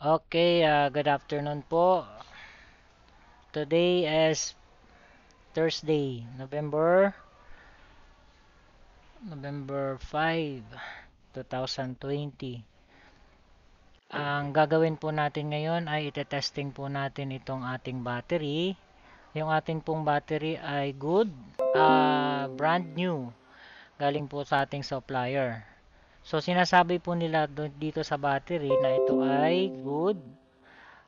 Okay, uh, good afternoon po. Today is Thursday, November November 5, 2020. Ang gagawin po natin ngayon ay ite-testing po natin itong ating battery. Yung ating pong battery ay good, uh, brand new. Galing po sa ating supplier. So, sinasabi po nila dito sa battery na ito ay good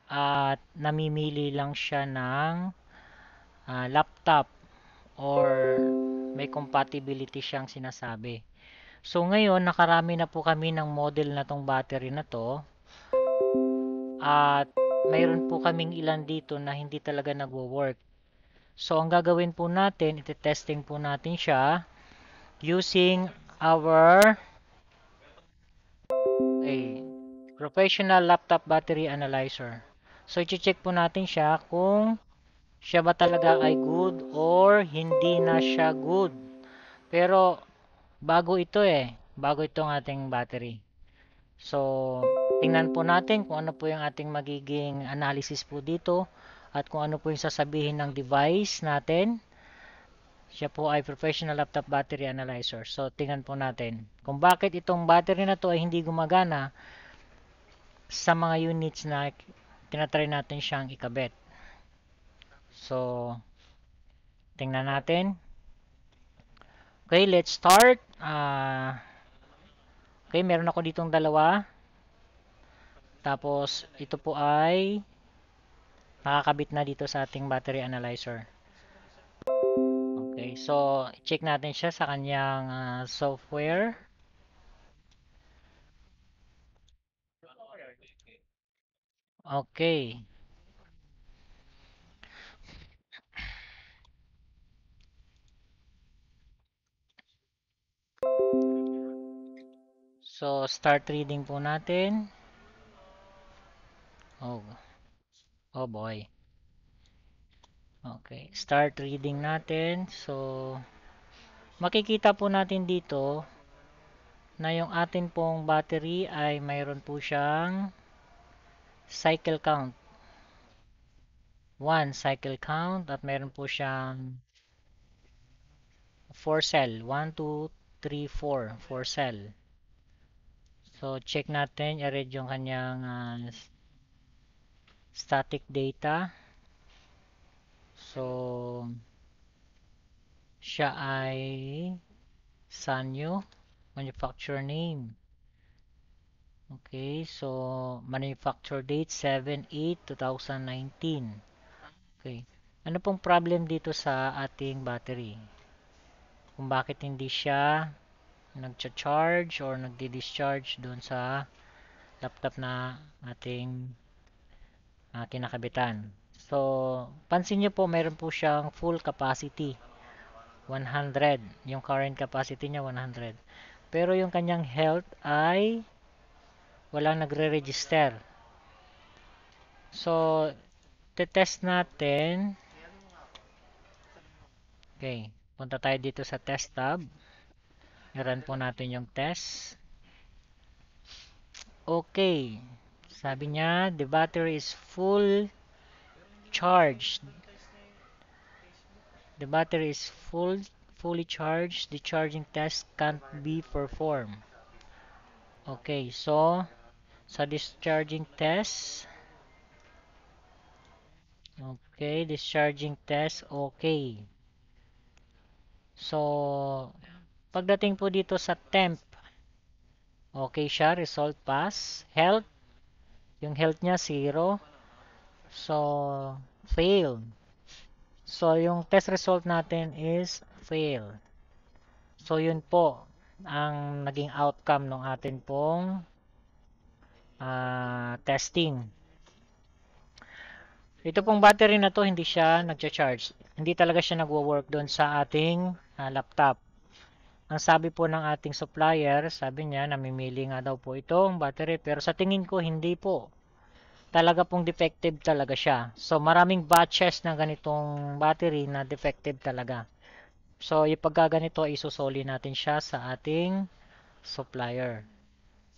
at namimili lang siya ng uh, laptop or may compatibility siyang sinasabi. So, ngayon, nakarami na po kami ng model na tong battery na to. At mayroon po kaming ilan dito na hindi talaga nagwo-work. So, ang gagawin po natin, iti-testing po natin siya using our battery. Professional laptop battery analyzer. So, i-check po natin siya kung siya ba talaga ay good or hindi na siya good. Pero, bago ito eh. Bago itong ating battery. So, tingnan po natin kung ano po yung ating magiging analysis po dito at kung ano po yung sasabihin ng device natin siya po ay professional laptop battery analyzer. So, tingnan po natin kung bakit itong battery na to ay hindi gumagana sa mga units na tinatry natin siyang ikabit. So, tingnan natin. Okay, let's start. Uh, okay, meron ako ditong dalawa. Tapos, ito po ay nakakabit na dito sa ating battery analyzer. Okay, mm-hmm. so check natin siya sa kanyang uh, software. Okay. So, start reading po natin. Oh. Oh boy. Okay, start reading natin. So, makikita po natin dito na yung atin pong battery ay mayroon po siyang cycle count. 1 cycle count at mayroon po siyang 4 cell. 1, 2, 3, 4. 4 cell. So, check natin. I-read yung kanyang uh, static data. So, siya ay Sanyo manufacturer name. Okay, so manufacture date 7-8-2019. Okay. Ano pong problem dito sa ating battery? Kung bakit hindi siya nagcha-charge or nagdi-discharge doon sa laptop na ating uh, kinakabitan. So, pansin nyo po, meron po siyang full capacity. 100. Yung current capacity niya, 100. Pero yung kanyang health ay walang nagre-register. So, te-test natin. Okay. Punta tayo dito sa test tab. I-run po natin yung test. Okay. Sabi niya, the battery is full charged. The battery is full, fully charged. The charging test can't be performed. Okay, so sa discharging test okay discharging test okay so pagdating po dito sa temp okay siya result pass health yung health niya 0 So, fail. So, yung test result natin is fail. So, yun po ang naging outcome ng atin pong uh, testing. Ito pong battery na to hindi siya nagcha-charge. Hindi talaga siya nagwo-work doon sa ating uh, laptop. Ang sabi po ng ating supplier, sabi niya namimili nga daw po itong battery pero sa tingin ko hindi po talaga pong defective talaga siya. So maraming batches ng ganitong battery na defective talaga. So yung pagkaganito isusoli natin siya sa ating supplier.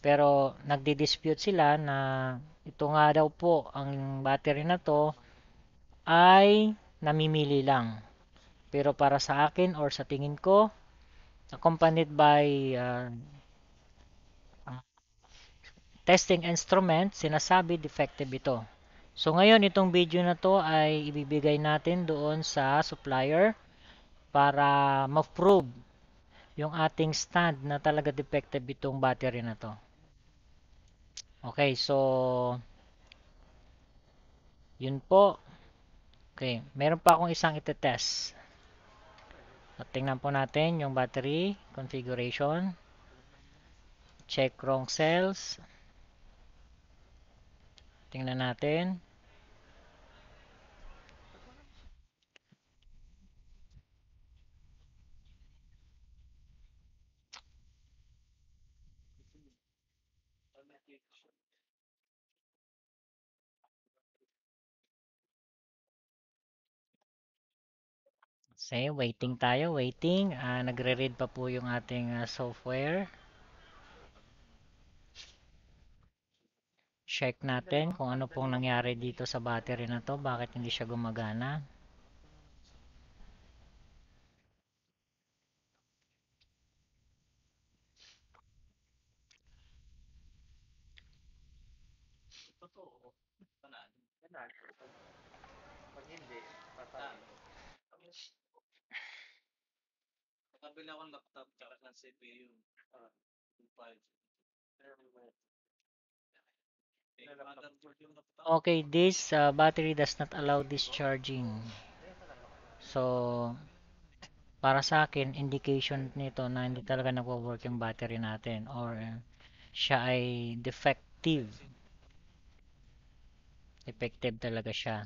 Pero nagdi-dispute sila na ito nga daw po ang battery na to ay namimili lang. Pero para sa akin or sa tingin ko accompanied by uh, testing instrument, sinasabi defective ito. So, ngayon, itong video na to ay ibibigay natin doon sa supplier para ma-prove yung ating stand na talaga defective itong battery na to. Okay, so yun po. Okay, meron pa akong isang itetest. At tingnan po natin yung battery configuration. Check wrong cells. Tingnan natin. Say, waiting tayo, waiting. Uh, Nagre-read pa po yung ating uh, software. Check natin kung ano pong nangyari dito sa battery na to. Bakit hindi siya gumagana. kabila akong laptop tsaka ng CPU. Uh, 5. Pero Okay, this uh, battery does not allow discharging. So, para sa akin, indication nito na hindi talaga nagwo-work yung battery natin or uh, siya ay defective. Defective talaga siya.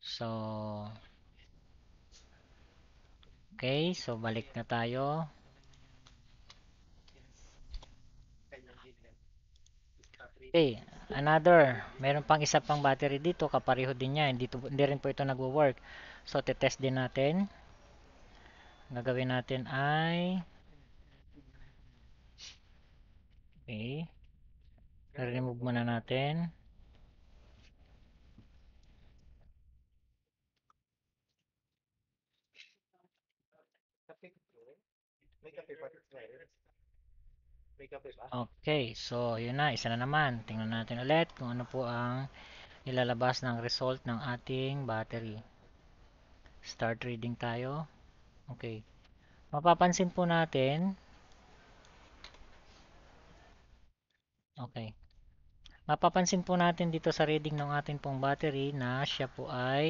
So, okay, so balik na tayo. Okay, eh, another. Meron pang isa pang battery dito, kapareho din niya. Hindi, to, hindi rin po ito nagwo-work. So, te-test din natin. Gagawin natin ay Okay. Remove muna natin. May kape pa makeup, diba? Okay, so yun na, isa na naman. Tingnan natin ulit kung ano po ang nilalabas ng result ng ating battery. Start reading tayo. Okay. Mapapansin po natin. Okay. Mapapansin po natin dito sa reading ng ating pong battery na siya po ay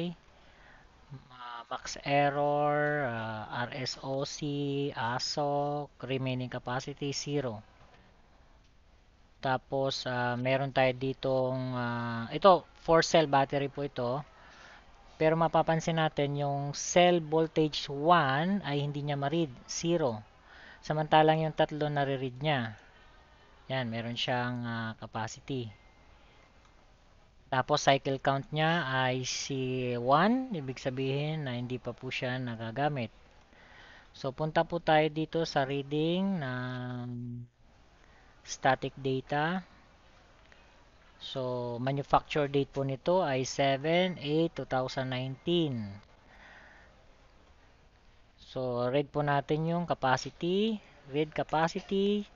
ah, max error, uh, ah, RSOC, ASOC, remaining capacity 0. Tapos, uh, meron tayo ditong, uh, ito, 4 cell battery po ito. Pero mapapansin natin, yung cell voltage 1 ay hindi niya ma-read, 0. Samantalang yung tatlo nare-read niya. Yan, meron siyang uh, capacity. Tapos, cycle count niya ay si 1, ibig sabihin na hindi pa po siya nagagamit. So, punta po tayo dito sa reading ng static data. So, manufacture date po nito ay 7-8-2019. So, read po natin yung capacity. Read capacity.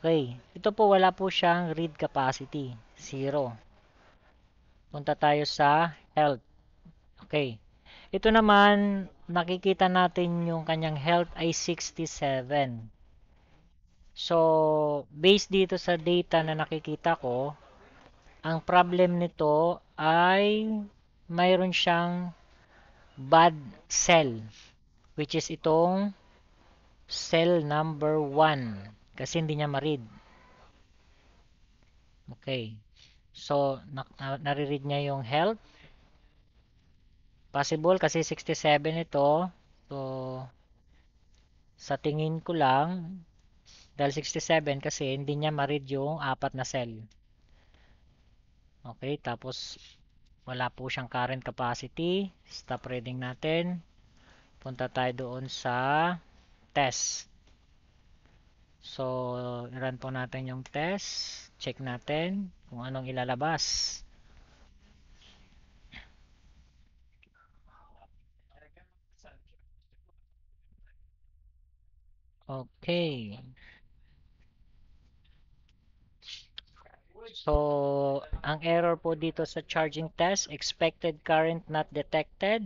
Okay. Ito po, wala po siyang read capacity. Zero. Punta tayo sa health. Okay. Ito naman, nakikita natin yung kanyang health ay 67. So, based dito sa data na nakikita ko, ang problem nito ay mayroon siyang bad cell which is itong cell number 1 kasi hindi niya ma-read. Okay. So, na nare-read niya yung health. Possible kasi 67 ito. So, sa tingin ko lang, dahil 67 kasi hindi niya ma-read yung apat na cell. Okay, tapos wala po siyang current capacity. Stop reading natin. Punta tayo doon sa test. So, run po natin yung test. Check natin kung anong ilalabas. Okay. So, ang error po dito sa charging test, expected current not detected.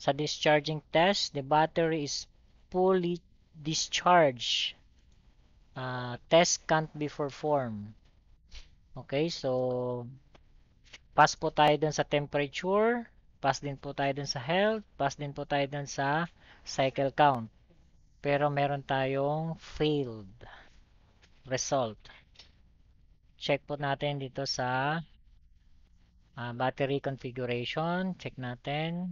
Sa discharging test, the battery is fully discharged. Uh, test can't be performed. Okay, so pass po tayo dun sa temperature, pass din po tayo dun sa health, pass din po tayo dun sa cycle count. Pero meron tayong failed result check po natin dito sa uh, battery configuration. Check natin.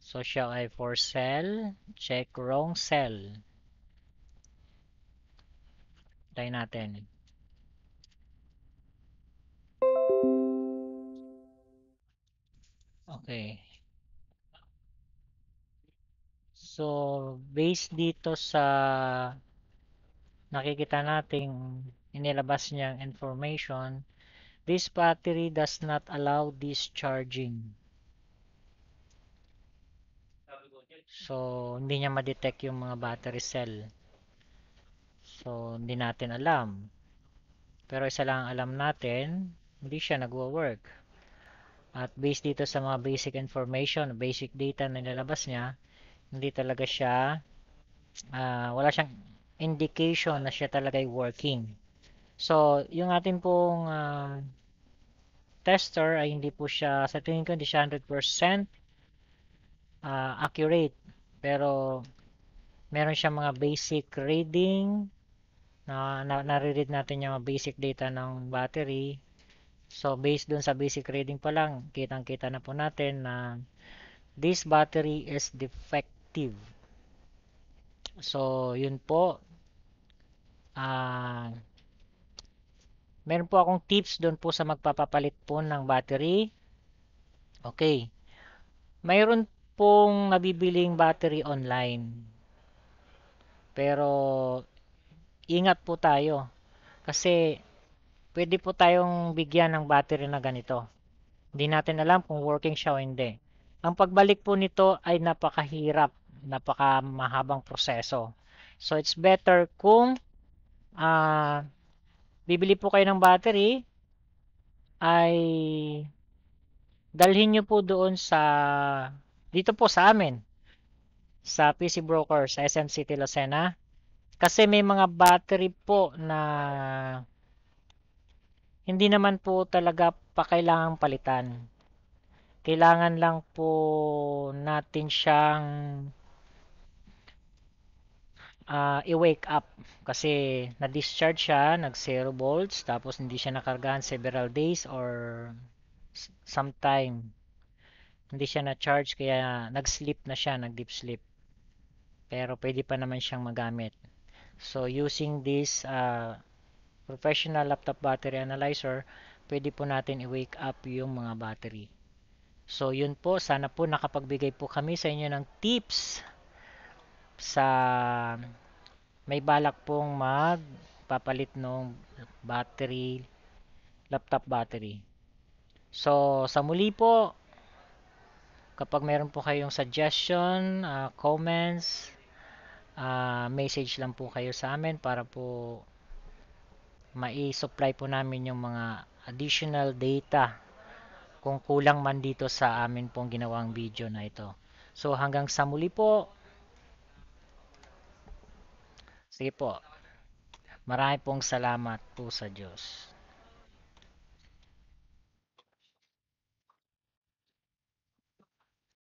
So siya ay for cell. Check wrong cell. Try natin. Okay. So, based dito sa nakikita nating inilabas niyang information, this battery does not allow discharging. So, hindi niya ma-detect yung mga battery cell. So, hindi natin alam. Pero isa lang alam natin, hindi siya nagwo-work. At based dito sa mga basic information, basic data na nilalabas niya, hindi talaga siya, uh, wala siyang indication na siya talaga ay working. So, yung atin pong uh, tester ay hindi po siya, sa tingin ko hindi siya 100% uh, ah, accurate. Pero, meron siya mga basic reading na, na nare-read natin yung basic data ng battery. So, based dun sa basic reading pa lang, kitang-kita na po natin na this battery is defective. So, yun po. Ah... Uh, Meron po akong tips doon po sa magpapapalit po ng battery. Okay. Mayroon pong nabibiling battery online. Pero ingat po tayo kasi pwede po tayong bigyan ng battery na ganito. Hindi natin alam kung working siya o hindi. Ang pagbalik po nito ay napakahirap, napakamahabang proseso. So it's better kung uh, bibili po kayo ng battery ay dalhin nyo po doon sa dito po sa amin sa PC Broker sa SM City Lucena kasi may mga battery po na hindi naman po talaga pa kailangang palitan kailangan lang po natin siyang uh, i-wake up kasi na-discharge siya, nag 0 volts, tapos hindi siya nakargahan several days or sometime. Hindi siya na-charge kaya nag-sleep na siya, nag-deep sleep. Pero pwede pa naman siyang magamit. So using this uh, professional laptop battery analyzer, pwede po natin i-wake up yung mga battery. So yun po, sana po nakapagbigay po kami sa inyo ng tips sa may balak pong mag papalit ng battery laptop battery so sa muli po kapag meron po kayong suggestion uh, comments uh, message lang po kayo sa amin para po mai-supply po namin yung mga additional data kung kulang man dito sa amin pong ginawang video na ito. So hanggang sa muli po, Sige po. Marami pong salamat po sa Diyos.